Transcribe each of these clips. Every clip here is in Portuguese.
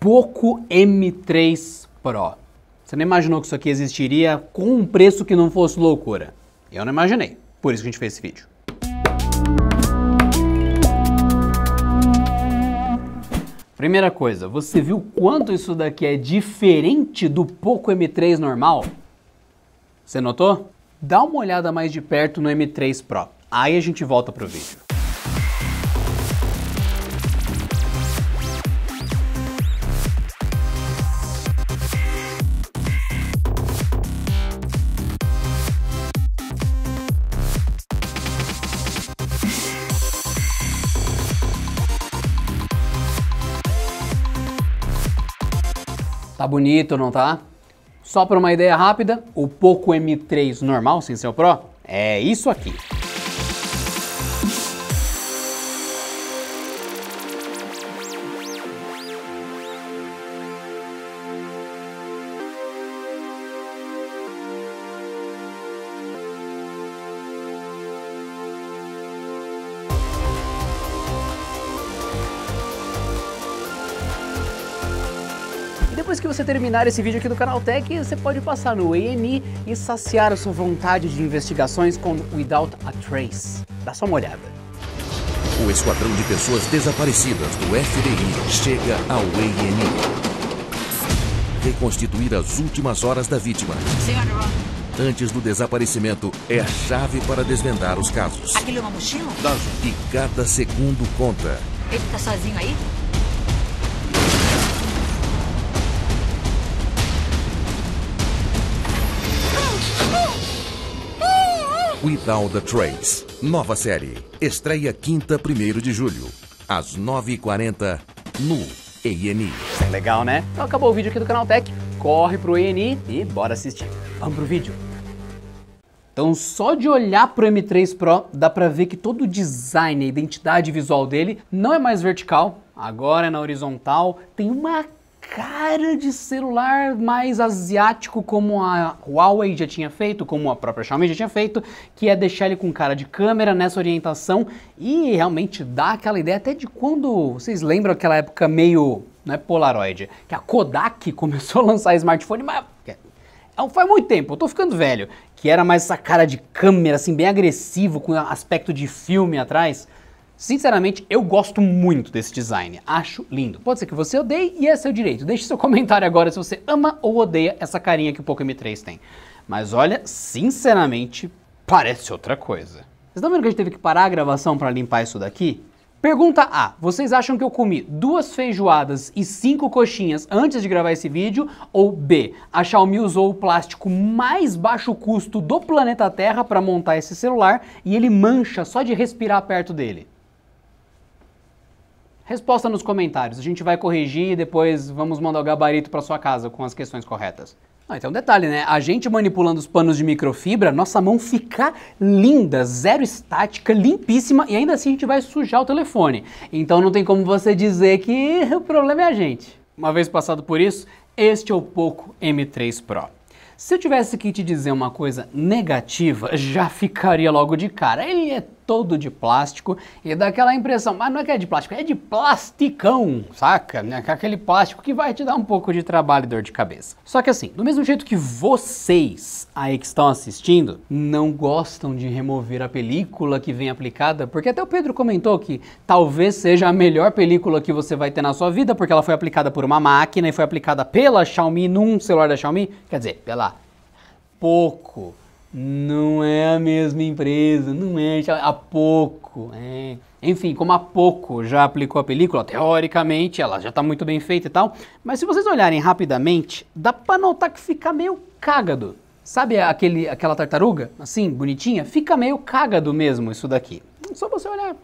Poco M3 Pro. Você não imaginou que isso aqui existiria com um preço que não fosse loucura? Eu não imaginei, por isso que a gente fez esse vídeo. Primeira coisa, você viu quanto isso daqui é diferente do Poco M3 normal? Você notou? Dá uma olhada mais de perto no M3 Pro. Aí a gente volta pro vídeo. Tá bonito, não tá? Só para uma ideia rápida, o Poco M3 normal, sem ser o Pro, é isso aqui. terminar esse vídeo aqui do canal Tech, você pode passar no ENI e saciar a sua vontade de investigações com Without a Trace. Dá só uma olhada. O esquadrão de pessoas desaparecidas do FBI chega ao ENI. Reconstituir as últimas horas da vítima. Antes do desaparecimento é a chave para desvendar os casos. Aquilo é uma mochila? E cada segundo conta. Ele tá sozinho aí? Without the Trace. Nova série. Estreia quinta, 1 de julho, às 9h40, no ENI. Legal, né? Então acabou o vídeo aqui do Canal Tech. Corre pro ENI e bora assistir. Vamos pro vídeo. Então, só de olhar pro M3 Pro, dá pra ver que todo o design, a identidade visual dele não é mais vertical, agora é na horizontal, tem uma cara de celular mais asiático como a Huawei já tinha feito, como a própria Xiaomi já tinha feito, que é deixar ele com cara de câmera nessa orientação e realmente dá aquela ideia até de quando, vocês lembram aquela época meio, né, Polaroid, que a Kodak começou a lançar smartphone, mas é, faz muito tempo, eu tô ficando velho, que era mais essa cara de câmera assim bem agressivo com aspecto de filme atrás. Sinceramente, eu gosto muito desse design, acho lindo. Pode ser que você odeie e é seu direito. Deixe seu comentário agora se você ama ou odeia essa carinha que o Poco M3 tem. Mas olha, sinceramente, parece outra coisa. Vocês estão vendo que a gente teve que parar a gravação para limpar isso daqui? Pergunta A: Vocês acham que eu comi duas feijoadas e cinco coxinhas antes de gravar esse vídeo? Ou B: A Xiaomi usou o plástico mais baixo custo do planeta Terra para montar esse celular e ele mancha só de respirar perto dele? Resposta nos comentários. A gente vai corrigir e depois vamos mandar o gabarito para sua casa com as questões corretas. Ah, então é detalhe, né? A gente manipulando os panos de microfibra, nossa mão fica linda, zero estática, limpíssima e ainda assim a gente vai sujar o telefone. Então não tem como você dizer que o problema é a gente. Uma vez passado por isso, este é o Poco M3 Pro. Se eu tivesse que te dizer uma coisa negativa, já ficaria logo de cara. Ele é todo de plástico e dá aquela impressão, mas não é que é de plástico, é de plasticão, saca? Né? É aquele plástico que vai te dar um pouco de trabalho e dor de cabeça. Só que assim, do mesmo jeito que vocês aí que estão assistindo não gostam de remover a película que vem aplicada, porque até o Pedro comentou que talvez seja a melhor película que você vai ter na sua vida, porque ela foi aplicada por uma máquina e foi aplicada pela Xiaomi num celular da Xiaomi, quer dizer, pela pouco não é a mesma empresa, não é há pouco. É. Enfim, como há pouco já aplicou a película, teoricamente ela já está muito bem feita e tal, mas se vocês olharem rapidamente, dá para notar que fica meio cágado. Sabe aquele, aquela tartaruga, assim, bonitinha? Fica meio cágado mesmo isso daqui. Só você olhar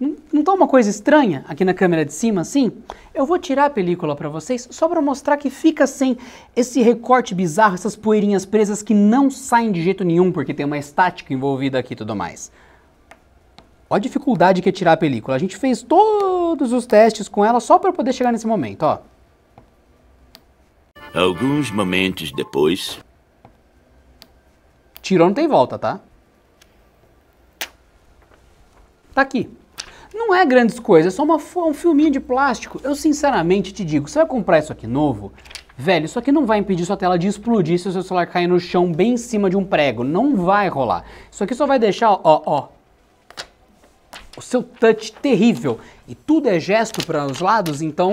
não está uma coisa estranha aqui na câmera de cima, assim? Eu vou tirar a película para vocês só para mostrar que fica sem esse recorte bizarro, essas poeirinhas presas que não saem de jeito nenhum porque tem uma estática envolvida aqui e tudo mais. Olha a dificuldade que é tirar a película. A gente fez todos os testes com ela só para poder chegar nesse momento, ó. Alguns momentos depois... Tirou não tem volta, tá? Tá aqui. Não é grandes coisas, é só uma, um filminho de plástico. Eu sinceramente te digo, você vai comprar isso aqui novo? Velho, isso aqui não vai impedir sua tela de explodir se o seu celular cair no chão bem em cima de um prego. Não vai rolar. Isso aqui só vai deixar, ó, ó, o seu touch terrível. E tudo é gesto para os lados, então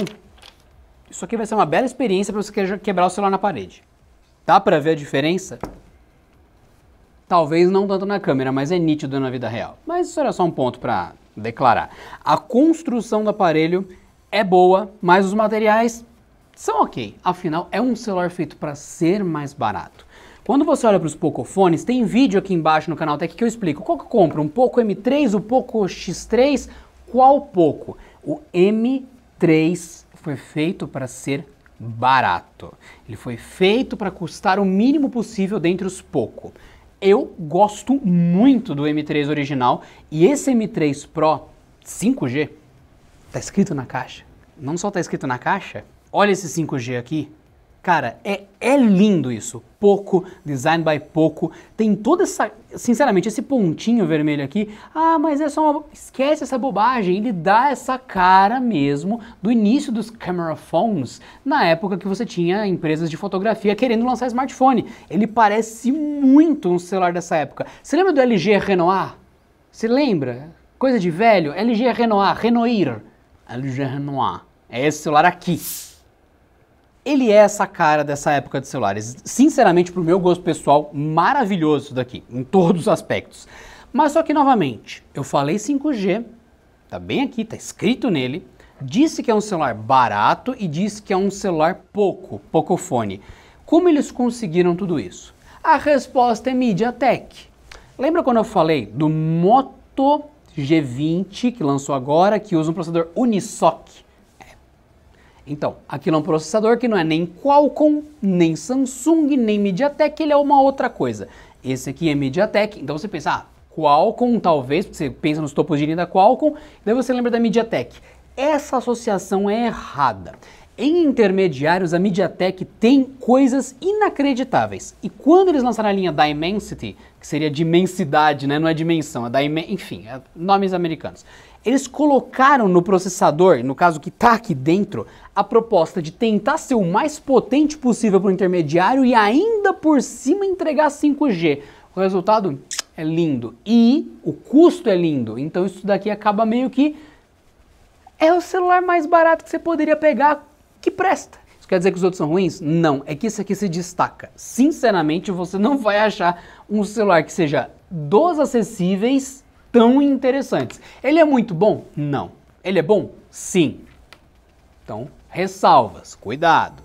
isso aqui vai ser uma bela experiência para você quebrar o celular na parede. Dá para ver a diferença? Talvez não tanto na câmera, mas é nítido na vida real. Mas isso era só um ponto para declarar. A construção do aparelho é boa, mas os materiais são ok. Afinal, é um celular feito para ser mais barato. Quando você olha para os Pocofones, tem vídeo aqui embaixo no canal Tech que eu explico qual que eu compro, um Poco M3, o um Poco X3, qual Poco? O M3 foi feito para ser barato. Ele foi feito para custar o mínimo possível dentre os Poco. Eu gosto muito do M3 original e esse M3 Pro 5G tá escrito na caixa. Não só tá escrito na caixa, olha esse 5G aqui, Cara, é, é lindo isso. Pouco, design by pouco. Tem toda essa. Sinceramente, esse pontinho vermelho aqui. Ah, mas é só uma. Esquece essa bobagem. Ele dá essa cara mesmo do início dos camera phones, na época que você tinha empresas de fotografia querendo lançar smartphone. Ele parece muito um celular dessa época. Você lembra do LG Renoir? Você lembra? Coisa de velho? LG Renoir, Renoir. LG Renoir. É esse celular aqui ele é essa cara dessa época de celulares. Sinceramente, pro meu gosto pessoal, maravilhoso isso daqui, em todos os aspectos. Mas só que novamente, eu falei 5G, tá bem aqui, tá escrito nele, disse que é um celular barato e disse que é um celular pouco, fone. Como eles conseguiram tudo isso? A resposta é MediaTek. Lembra quando eu falei do Moto G20 que lançou agora, que usa um processador Unisoc? Então, aquilo é um processador que não é nem Qualcomm, nem Samsung, nem MediaTek, ele é uma outra coisa. Esse aqui é MediaTek, então você pensa, ah, Qualcomm talvez, porque você pensa nos topos de linha da Qualcomm, daí você lembra da MediaTek. Essa associação é errada. Em intermediários, a MediaTek tem coisas inacreditáveis. E quando eles lançaram a linha Dimensity, que seria dimensidade, né? não é dimensão, é da enfim, é nomes americanos. Eles colocaram no processador, no caso que está aqui dentro, a proposta de tentar ser o mais potente possível para o intermediário e ainda por cima entregar 5G. O resultado é lindo e o custo é lindo. Então isso daqui acaba meio que é o celular mais barato que você poderia pegar que presta. Isso quer dizer que os outros são ruins? Não, é que isso aqui se destaca. Sinceramente, você não vai achar um celular que seja dos acessíveis tão interessantes. Ele é muito bom? Não. Ele é bom? Sim. Então, ressalvas, cuidado.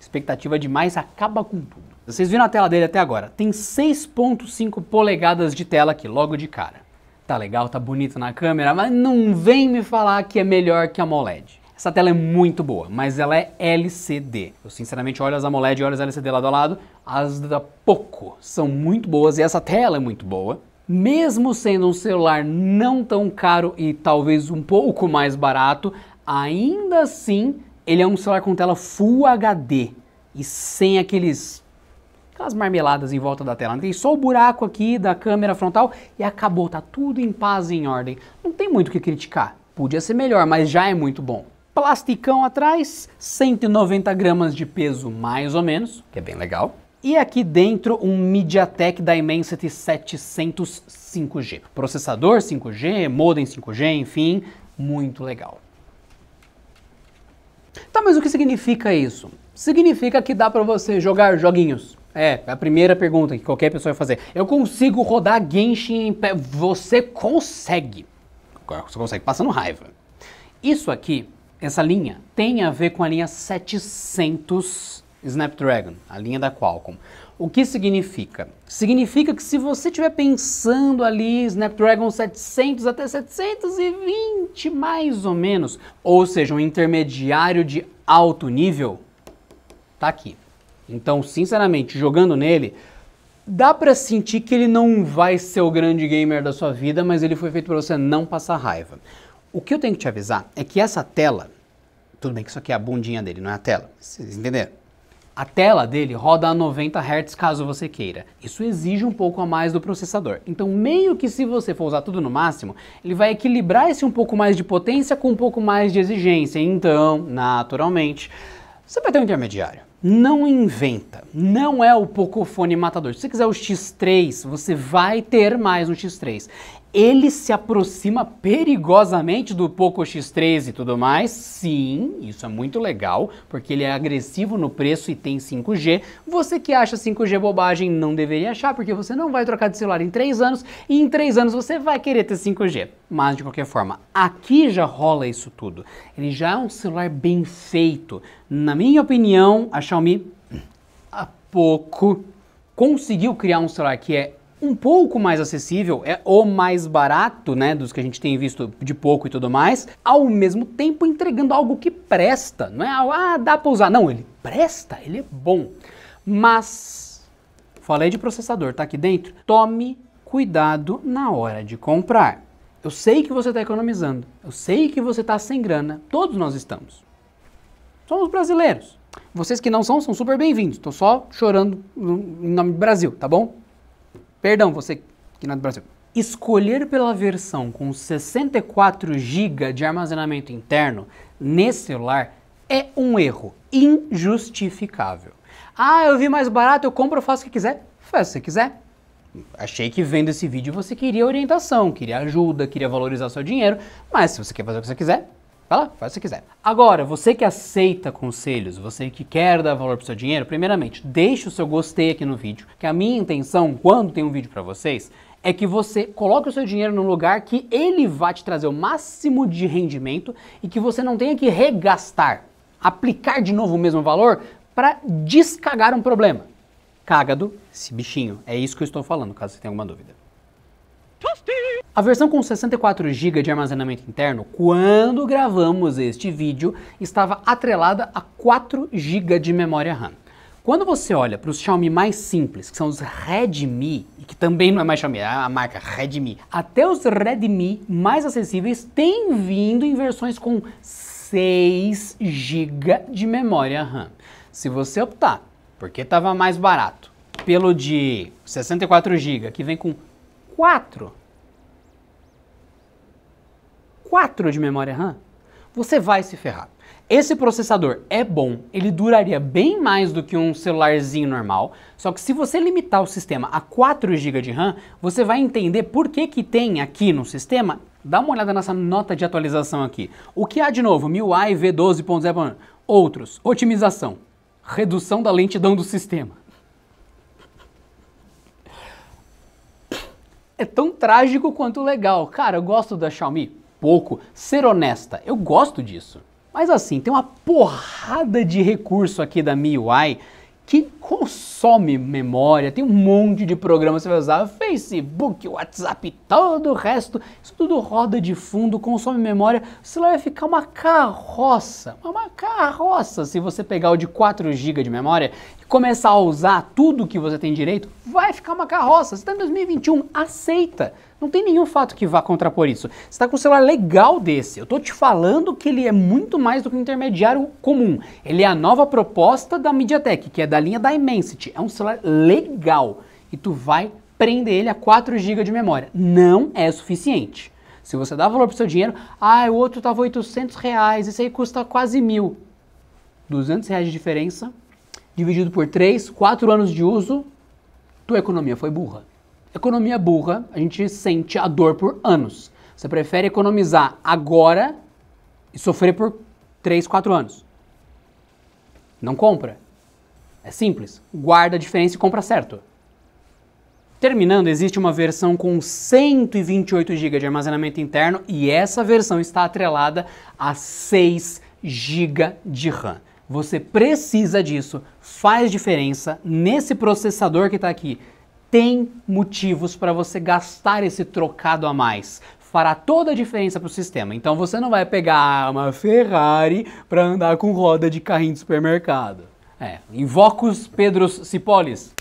Expectativa demais acaba com tudo. Vocês viram a tela dele até agora? Tem 6.5 polegadas de tela aqui, logo de cara. Tá legal, tá bonito na câmera, mas não vem me falar que é melhor que a AMOLED. Essa tela é muito boa, mas ela é LCD. Eu sinceramente olho as AMOLED e olho as LCD lado a lado, as da Poco são muito boas e essa tela é muito boa mesmo sendo um celular não tão caro e talvez um pouco mais barato, ainda assim ele é um celular com tela Full HD e sem aqueles aquelas marmeladas em volta da tela. Não né? tem só o buraco aqui da câmera frontal e acabou, tá tudo em paz e em ordem. Não tem muito o que criticar. Podia ser melhor, mas já é muito bom. Plasticão atrás, 190 gramas de peso mais ou menos, que é bem legal. E aqui dentro um MediaTek Dimensity 700 5G. Processador 5G, modem 5G, enfim, muito legal. Tá, mas o que significa isso? Significa que dá para você jogar joguinhos. É, é, a primeira pergunta que qualquer pessoa vai fazer. Eu consigo rodar Genshin em pé? Você consegue. Você consegue, passando raiva. Isso aqui, essa linha, tem a ver com a linha 700 Snapdragon, a linha da Qualcomm. O que significa? Significa que se você estiver pensando ali Snapdragon 700 até 720 mais ou menos, ou seja, um intermediário de alto nível, tá aqui. Então, sinceramente, jogando nele, dá para sentir que ele não vai ser o grande gamer da sua vida, mas ele foi feito para você não passar raiva. O que eu tenho que te avisar é que essa tela, tudo bem que isso aqui é a bundinha dele, não é a tela, vocês entenderam? A tela dele roda a 90 Hz caso você queira. Isso exige um pouco a mais do processador. Então, meio que se você for usar tudo no máximo, ele vai equilibrar esse um pouco mais de potência com um pouco mais de exigência. Então, naturalmente, você vai ter um intermediário. Não inventa, não é o Pocophone matador. Se você quiser o X3, você vai ter mais um X3 ele se aproxima perigosamente do Poco X3 e tudo mais. Sim, isso é muito legal, porque ele é agressivo no preço e tem 5G. Você que acha 5G bobagem não deveria achar, porque você não vai trocar de celular em 3 anos e em 3 anos você vai querer ter 5G. Mas de qualquer forma, aqui já rola isso tudo. Ele já é um celular bem feito. Na minha opinião, a Xiaomi hum, há pouco conseguiu criar um celular que é um pouco mais acessível, é o mais barato, né, dos que a gente tem visto de pouco e tudo mais, ao mesmo tempo entregando algo que presta, não é? Ah, dá para usar, não, ele presta, ele é bom. Mas falei de processador, tá aqui dentro. Tome cuidado na hora de comprar. Eu sei que você está economizando, eu sei que você está sem grana, todos nós estamos. Somos brasileiros. Vocês que não são, são super bem-vindos. Estou só chorando em nome do Brasil, tá bom? Perdão, você que não é do Brasil. Escolher pela versão com 64 GB de armazenamento interno nesse celular é um erro injustificável. Ah, eu vi mais barato, eu compro, eu faço o que quiser. Faz o que você quiser. Achei que vendo esse vídeo você queria orientação, queria ajuda, queria valorizar seu dinheiro, mas se você quer fazer o que você quiser, Vai lá, faz o que quiser. Agora, você que aceita conselhos, você que quer dar valor pro seu dinheiro, primeiramente, deixe o seu gostei aqui no vídeo, que a minha intenção, quando tem um vídeo para vocês, é que você coloque o seu dinheiro no lugar que ele vai te trazer o máximo de rendimento e que você não tenha que regastar, aplicar de novo o mesmo valor para descagar um problema. Cágado, esse bichinho. É isso que eu estou falando, caso você tenha alguma dúvida. Toasty! A versão com 64 GB de armazenamento interno, quando gravamos este vídeo, estava atrelada a 4 GB de memória RAM. Quando você olha para os Xiaomi mais simples, que são os Redmi, que também não é mais Xiaomi, é a marca Redmi, até os Redmi mais acessíveis têm vindo em versões com 6 GB de memória RAM. Se você optar, porque estava mais barato, pelo de 64 GB, que vem com 4 4 de memória RAM, você vai se ferrar. Esse processador é bom, ele duraria bem mais do que um celularzinho normal, só que se você limitar o sistema a 4 GB de RAM, você vai entender por que, que tem aqui no sistema. Dá uma olhada nessa nota de atualização aqui. O que há de novo? MIUI V12.0. Outros, otimização, redução da lentidão do sistema. É tão trágico quanto legal. Cara, eu gosto da Xiaomi pouco, ser honesta. Eu gosto disso. Mas assim, tem uma porrada de recurso aqui da MIUI que consome memória, tem um monte de programa que você vai usar, Facebook, WhatsApp, todo o resto, isso tudo roda de fundo, consome memória, o celular vai ficar uma carroça, uma carroça se você pegar o de 4 GB de memória e começar a usar tudo que você tem direito, vai ficar uma carroça, você está em 2021, aceita. Não tem nenhum fato que vá contrapor isso. Você está com um celular legal desse. Eu estou te falando que ele é muito mais do que um intermediário comum. Ele é a nova proposta da MediaTek, que é da linha da Immensity. É um celular legal e tu vai prender ele a 4 GB de memória. Não é suficiente. Se você dá valor para o seu dinheiro, ah, o outro estava 800 reais, esse aí custa quase mil. 200 reais de diferença, dividido por 3, 4 anos de uso, tua economia foi burra. Economia burra, a gente sente a dor por anos. Você prefere economizar agora e sofrer por 3, 4 anos. Não compra. É simples. Guarda a diferença e compra certo. Terminando, existe uma versão com 128 GB de armazenamento interno e essa versão está atrelada a 6 GB de RAM. Você precisa disso, faz diferença nesse processador que está aqui, tem motivos para você gastar esse trocado a mais. Fará toda a diferença para o sistema. Então você não vai pegar uma Ferrari para andar com roda de carrinho de supermercado. É, invocos Pedros Cipolis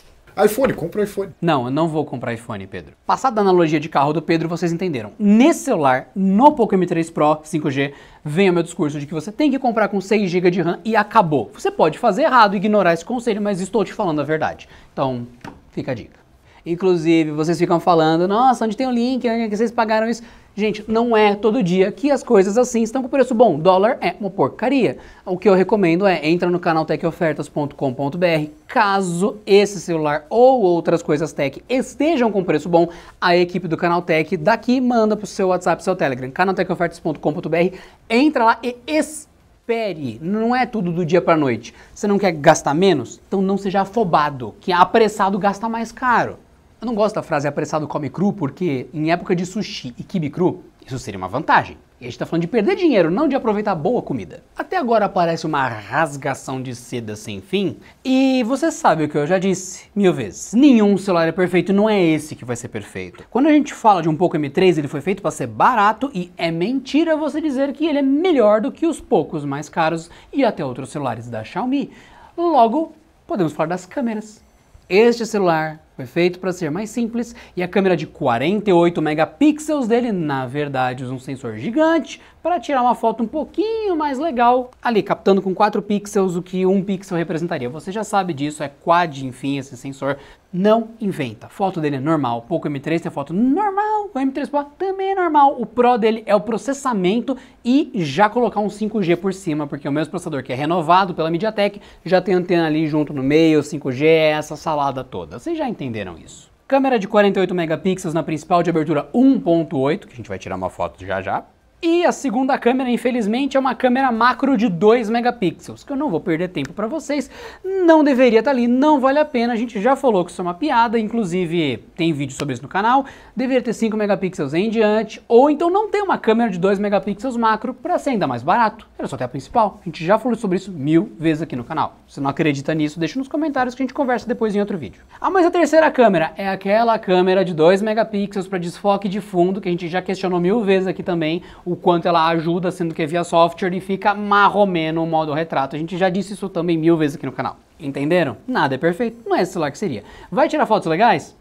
iPhone, compra iPhone. Não, eu não vou comprar iPhone, Pedro. Passada a analogia de carro do Pedro, vocês entenderam. Nesse celular, no Poco M3 Pro 5G, vem o meu discurso de que você tem que comprar com 6 GB de RAM e acabou. Você pode fazer errado, ignorar esse conselho, mas estou te falando a verdade. Então, fica a dica. Inclusive, vocês ficam falando, nossa, onde tem o link, onde é que vocês pagaram isso? Gente, não é todo dia que as coisas assim estão com preço bom. Dólar é uma porcaria. O que eu recomendo é entra no canal techofertas.com.br. Caso esse celular ou outras coisas tech estejam com preço bom, a equipe do canal Tech daqui manda para o seu WhatsApp, seu Telegram, canaltechofertas.com.br. Entra lá e espere. Não é tudo do dia para noite. Você não quer gastar menos? Então não seja afobado, que é apressado gasta mais caro. Eu não gosto da frase apressado come cru, porque em época de sushi e kibe cru, isso seria uma vantagem. E a gente tá falando de perder dinheiro, não de aproveitar boa comida. Até agora parece uma rasgação de seda sem fim. E você sabe o que eu já disse mil vezes. Nenhum celular é perfeito, não é esse que vai ser perfeito. Quando a gente fala de um Poco M3, ele foi feito para ser barato e é mentira você dizer que ele é melhor do que os poucos mais caros e até outros celulares da Xiaomi. Logo, podemos falar das câmeras. Este celular foi feito para ser mais simples e a câmera de 48 megapixels dele, na verdade, usa um sensor gigante para tirar uma foto um pouquinho mais legal, ali captando com 4 pixels o que um pixel representaria. Você já sabe disso, é quad, enfim, esse sensor não inventa. foto dele é normal, Poco M3 tem foto normal, o M3 Pro também é normal. O Pro dele é o processamento e já colocar um 5G por cima, porque o mesmo processador que é renovado pela MediaTek já tem antena ali junto no meio, 5G, essa salada toda. Vocês já entenderam isso. Câmera de 48 megapixels na principal de abertura 1.8, que a gente vai tirar uma foto já já. E a segunda câmera, infelizmente, é uma câmera macro de 2 megapixels, que eu não vou perder tempo para vocês, não deveria estar tá ali, não vale a pena, a gente já falou que isso é uma piada, inclusive tem vídeo sobre isso no canal, deveria ter 5 megapixels em diante, ou então não ter uma câmera de 2 megapixels macro para ser ainda mais barato, era só ter a principal, a gente já falou sobre isso mil vezes aqui no canal. Se não acredita nisso, deixa nos comentários que a gente conversa depois em outro vídeo. Ah, mas a terceira câmera é aquela câmera de 2 megapixels para desfoque de fundo, que a gente já questionou mil vezes aqui também, o o quanto ela ajuda, sendo que é via software e fica marromeno o modo retrato. A gente já disse isso também mil vezes aqui no canal. Entenderam? Nada é perfeito, não é esse celular que seria. Vai tirar fotos legais?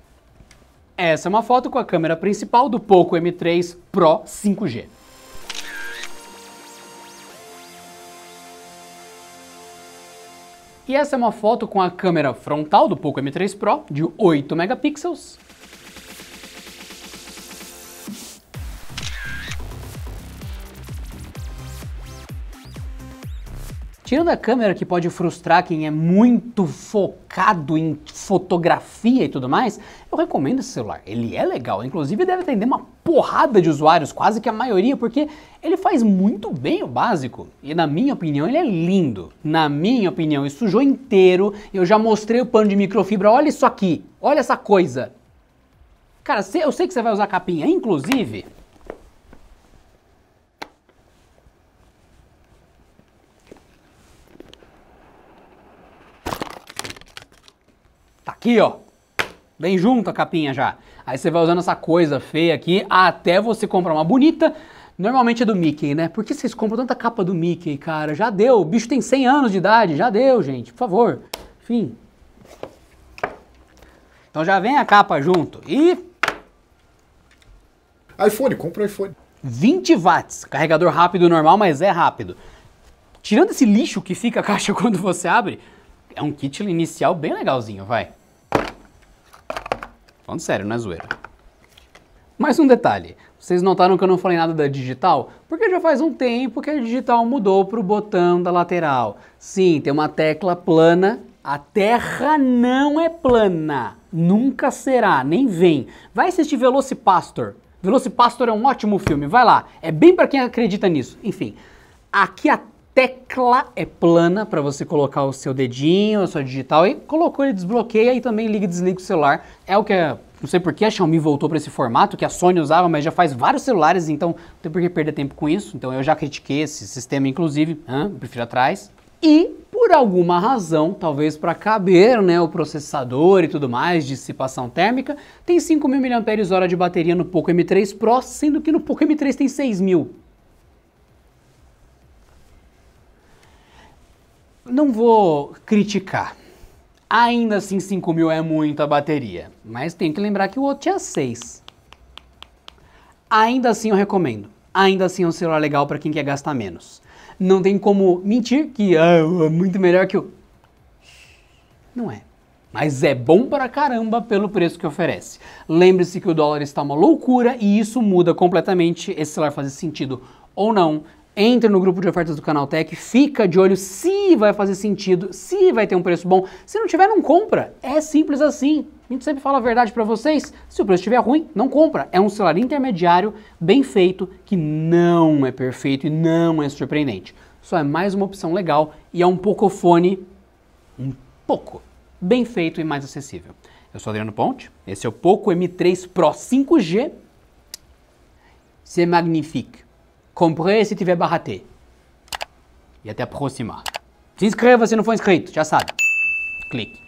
Essa é uma foto com a câmera principal do Poco M3 Pro 5G. E essa é uma foto com a câmera frontal do Poco M3 Pro de 8 megapixels Tirando a câmera que pode frustrar quem é muito focado em fotografia e tudo mais, eu recomendo esse celular. Ele é legal, inclusive deve atender uma porrada de usuários, quase que a maioria, porque ele faz muito bem o básico. E na minha opinião, ele é lindo. Na minha opinião, ele sujou inteiro. Eu já mostrei o pano de microfibra. Olha isso aqui, olha essa coisa. Cara, eu sei que você vai usar capinha, inclusive. Aqui, ó. Vem junto a capinha já. Aí você vai usando essa coisa feia aqui até você comprar uma bonita. Normalmente é do Mickey, né? Por que vocês compram tanta capa do Mickey, cara? Já deu. O bicho tem 100 anos de idade. Já deu, gente. Por favor. Enfim. Então já vem a capa junto. E... iPhone. Compra o iPhone. 20 watts. Carregador rápido normal, mas é rápido. Tirando esse lixo que fica a caixa quando você abre, é um kit inicial bem legalzinho, vai. Falando sério, não é zoeira. Mais um detalhe, vocês notaram que eu não falei nada da digital? Porque já faz um tempo que a digital mudou para o botão da lateral. Sim, tem uma tecla plana, a Terra não é plana, nunca será, nem vem. Vai assistir Velocipastor, Velocipastor é um ótimo filme, vai lá, é bem para quem acredita nisso. Enfim, aqui a tecla é plana para você colocar o seu dedinho, a sua digital e colocou ele desbloqueia e também liga e desliga o celular. É o que é, não sei por que a Xiaomi voltou para esse formato que a Sony usava, mas já faz vários celulares, então não tem por que perder tempo com isso. Então eu já critiquei esse sistema inclusive, prefiro atrás. E por alguma razão, talvez para caber né, o processador e tudo mais, dissipação térmica, tem 5.000 mAh de bateria no Poco M3 Pro, sendo que no Poco M3 tem 6.000. Não vou criticar. Ainda assim, 5 mil é muita bateria. Mas tem que lembrar que o outro tinha 6. Ainda assim, eu recomendo. Ainda assim, é um celular legal para quem quer gastar menos. Não tem como mentir que ah, é muito melhor que o. Não é. Mas é bom para caramba pelo preço que oferece. Lembre-se que o dólar está uma loucura e isso muda completamente esse celular fazer sentido ou não entre no grupo de ofertas do Canal Tech, fica de olho se vai fazer sentido, se vai ter um preço bom. Se não tiver, não compra. É simples assim. A gente sempre fala a verdade para vocês. Se o preço estiver ruim, não compra. É um celular intermediário, bem feito, que não é perfeito e não é surpreendente. Só é mais uma opção legal e é um pocofone um pouco bem feito e mais acessível. Eu sou Adriano Ponte, esse é o Poco M3 Pro 5G. Se magnifique. Comprei se tiver barratê. E até a próxima. Se inscreva se não for inscrito, já sabe. Clique.